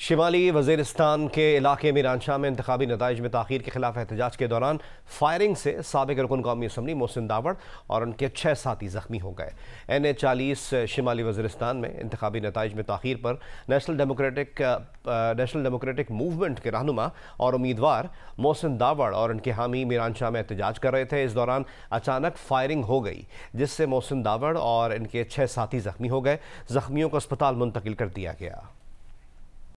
शिमाली वजीरस्तान के इलाके मीरानशाह में इंतबी नतज में तखिर के खिलाफ एहतजाज के दौरान फायरिंग से सबक रुकन कौमी असम्बली मोहसिन दावड़ और उनके छः साथी ज़ख्मी हो गए एन ए चालीस शिमाली वजीरस्तान में इंतबी नतज में तखिर पर national democratic national democratic movement के रहनुमा और उम्मीदवार मोहसिन दावड़ और उनके हामी मीरानशाह में एहतजाज कर रहे थे इस दौरान अचानक फायरिंग हो गई जिससे मोहसिन दावड़ और इनके छः साथी ज़ख्मी हो गए ज़ख्मियों को अस्पताल मुंतकिल कर दिया गया